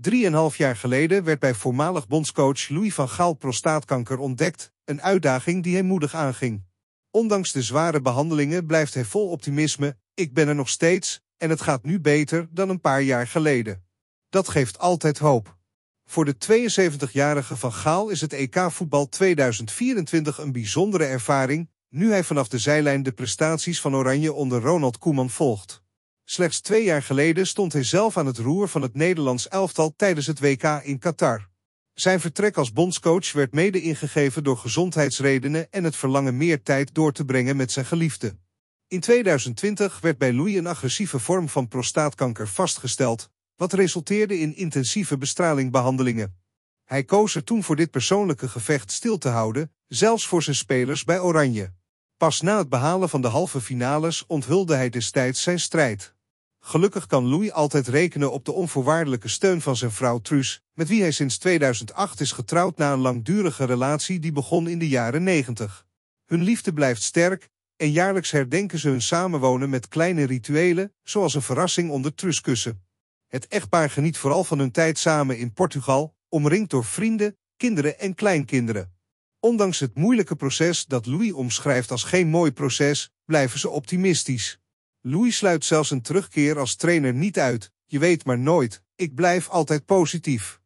Drieënhalf jaar geleden werd bij voormalig bondscoach Louis van Gaal prostaatkanker ontdekt, een uitdaging die hij moedig aanging. Ondanks de zware behandelingen blijft hij vol optimisme, ik ben er nog steeds, en het gaat nu beter dan een paar jaar geleden. Dat geeft altijd hoop. Voor de 72-jarige Van Gaal is het EK voetbal 2024 een bijzondere ervaring, nu hij vanaf de zijlijn de prestaties van Oranje onder Ronald Koeman volgt. Slechts twee jaar geleden stond hij zelf aan het roer van het Nederlands elftal tijdens het WK in Qatar. Zijn vertrek als bondscoach werd mede ingegeven door gezondheidsredenen en het verlangen meer tijd door te brengen met zijn geliefde. In 2020 werd bij Louis een agressieve vorm van prostaatkanker vastgesteld, wat resulteerde in intensieve bestralingbehandelingen. Hij koos er toen voor dit persoonlijke gevecht stil te houden, zelfs voor zijn spelers bij Oranje. Pas na het behalen van de halve finales onthulde hij destijds zijn strijd. Gelukkig kan Louis altijd rekenen op de onvoorwaardelijke steun van zijn vrouw Truus, met wie hij sinds 2008 is getrouwd na een langdurige relatie die begon in de jaren 90. Hun liefde blijft sterk en jaarlijks herdenken ze hun samenwonen met kleine rituelen, zoals een verrassing onder Truuskussen. Het echtpaar geniet vooral van hun tijd samen in Portugal, omringd door vrienden, kinderen en kleinkinderen. Ondanks het moeilijke proces dat Louis omschrijft als geen mooi proces, blijven ze optimistisch. Louis sluit zelfs een terugkeer als trainer niet uit. Je weet maar nooit, ik blijf altijd positief.